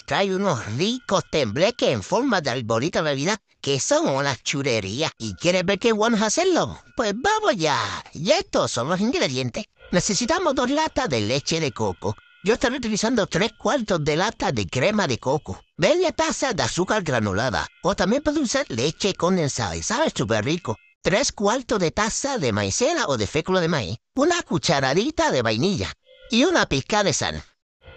trae unos ricos tembleques en forma de arbolito de vida que son una churería. ¿Y quieres ver qué bueno a hacerlo? Pues vamos ya. Y estos son los ingredientes. Necesitamos dos latas de leche de coco. Yo estaré utilizando tres cuartos de lata de crema de coco, media taza de azúcar granulada, o también puede usar leche condensada y sabe súper rico. Tres cuartos de taza de maicena o de fécula de maíz, una cucharadita de vainilla y una pizca de sal.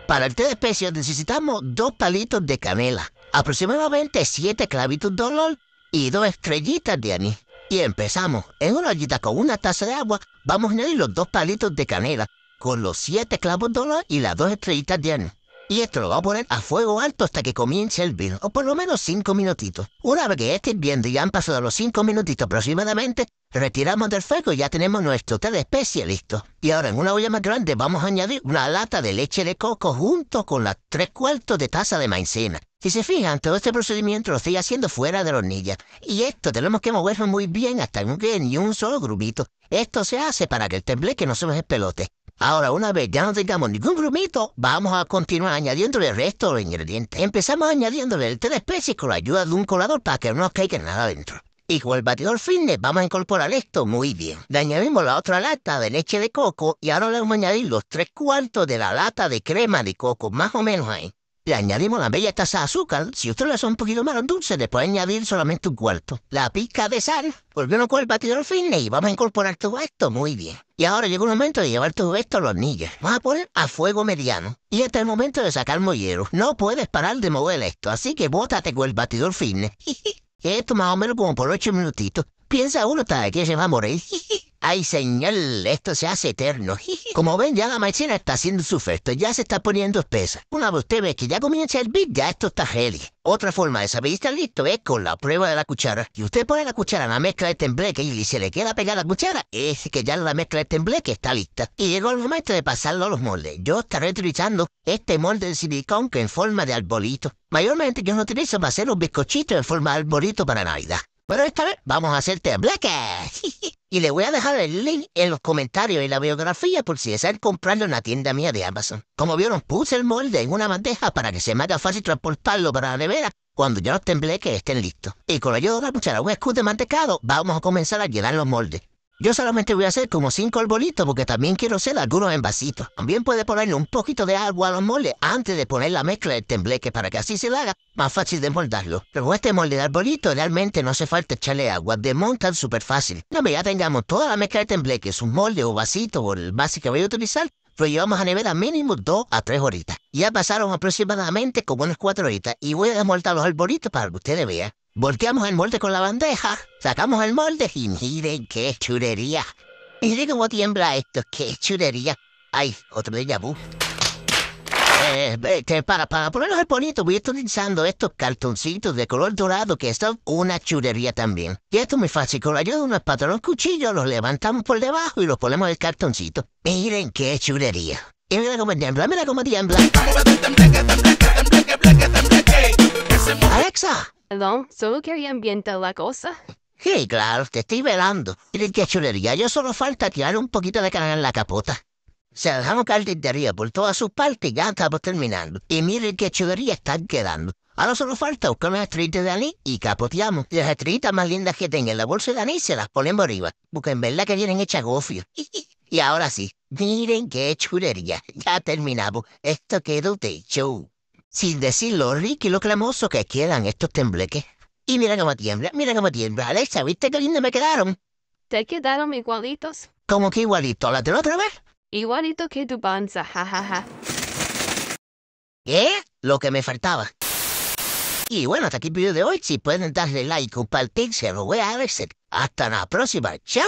Para el té de especias necesitamos dos palitos de canela, aproximadamente siete clavitos de olor y dos estrellitas de anís. Y empezamos. En una ollita con una taza de agua vamos a añadir los dos palitos de canela con los siete clavos de olor y las dos estrellitas de anís. Y esto lo voy a poner a fuego alto hasta que comience el vino, o por lo menos 5 minutitos. Una vez que esté viendo y ya han pasado los 5 minutitos aproximadamente, retiramos del fuego y ya tenemos nuestro té de especie listo. Y ahora en una olla más grande vamos a añadir una lata de leche de coco junto con las 3 cuartos de taza de maicena. Si se fijan, todo este procedimiento lo estoy haciendo fuera de la hornilla. Y esto tenemos que moverlo muy bien hasta que ni un solo grumito. Esto se hace para que el tembleque no se nos pelote. Ahora, una vez ya no tengamos ningún grumito, vamos a continuar añadiendo el resto de los ingredientes. Empezamos añadiéndole el té de especies con la ayuda de un colador para que no caiga nada dentro. Y con el batidor fitness vamos a incorporar esto muy bien. Le añadimos la otra lata de leche de coco y ahora le vamos a añadir los tres cuartos de la lata de crema de coco, más o menos ahí. Le añadimos la bella taza de azúcar. Si usted le hace un poquito más dulce, le puede añadir solamente un cuarto. La pica de sal. Volvemos con el batidor fitness y vamos a incorporar todo esto. Muy bien. Y ahora llega el momento de llevar todo esto a los niños. Vamos a poner a fuego mediano. Y este es el momento de sacar mollero. No puedes parar de mover esto, así que bótate con el batidor fitness. esto más o menos como por 8 minutitos. Piensa uno hasta que se va a morir. Ay, señal, esto se hace eterno. Como ven, ya la maicena está haciendo su efecto, ya se está poniendo espesa. Una vez usted ve que ya comienza a hervir, ya esto está geli. Otra forma de saber está listo es con la prueba de la cuchara. Y usted pone la cuchara en la mezcla de tembleque y se le queda pegada la cuchara, es que ya la mezcla de tembleque está lista. Y llegó el momento de pasarlo a los moldes. Yo estaré utilizando este molde de silicón que en forma de arbolito. Mayormente yo lo utilizo para hacer los bizcochitos en forma de arbolito para Navidad. Pero esta vez vamos a hacerte bleque! y le voy a dejar el link en los comentarios y la biografía por si desean comprarlo en la tienda mía de Amazon. Como vieron, puse el molde en una bandeja para que se me haga fácil transportarlo para la nevera cuando ya los que estén listos. Y con la ayuda de la cuchara un escudo de mantecado, vamos a comenzar a llenar los moldes. Yo solamente voy a hacer como cinco arbolitos porque también quiero hacer algunos en vasito. También puede ponerle un poquito de agua a los moldes antes de poner la mezcla de tembleque para que así se haga más fácil de moldarlo. Pero este molde de arbolito realmente no hace falta echarle agua, desmontan súper fácil. No me ya tengamos toda la mezcla de tembleque, un molde o vasito o el base que voy a utilizar, lo llevamos a nevera mínimo 2 a 3 horitas. Ya pasaron aproximadamente como unas 4 horitas y voy a desmoldar los arbolitos para que ustedes vean. Volteamos el molde con la bandeja, sacamos el molde y miren qué chulería. Miren cómo tiembla esto, qué chulería. Ay, otro de vu. Eh, para, para ponerlos el bonito, voy utilizando estos cartoncitos de color dorado que son una chulería también. Y esto es muy fácil, con la ayuda de unos patrones cuchillos los levantamos por debajo y los ponemos en el cartoncito. Miren qué chulería. Y mira cómo tiembla, mira cómo tiembla. Alexa, Don, solo quería ambientar la cosa. Sí, claro, te estoy velando. Miren qué chulería, yo solo falta tirar un poquito de canal en la capota. Se dejamos arriba por todas sus partes y ya estamos terminando. Y miren qué chulería están quedando. Ahora solo falta buscar una estrellita de anís y capoteamos. Las estrellitas más lindas que tenga en la bolsa de anís se las ponemos arriba, porque en verdad que vienen hecha gofio. y ahora sí, miren qué chulería. Ya terminamos. Esto quedó de show sin decir lo rico y lo clamoso que quedan estos tembleques. Y mira cómo tiembla, mira cómo tiembla. Alexa, ¿viste qué lindo me quedaron? Te quedaron igualitos. ¿Cómo que igualito? ¿La otra vez? Igualito que tu panza, jajaja. eh ¿Qué? Lo que me faltaba. Y bueno, hasta aquí el video de hoy. Si pueden darle like, compartir, se lo voy a agradecer. Hasta la próxima. Chao.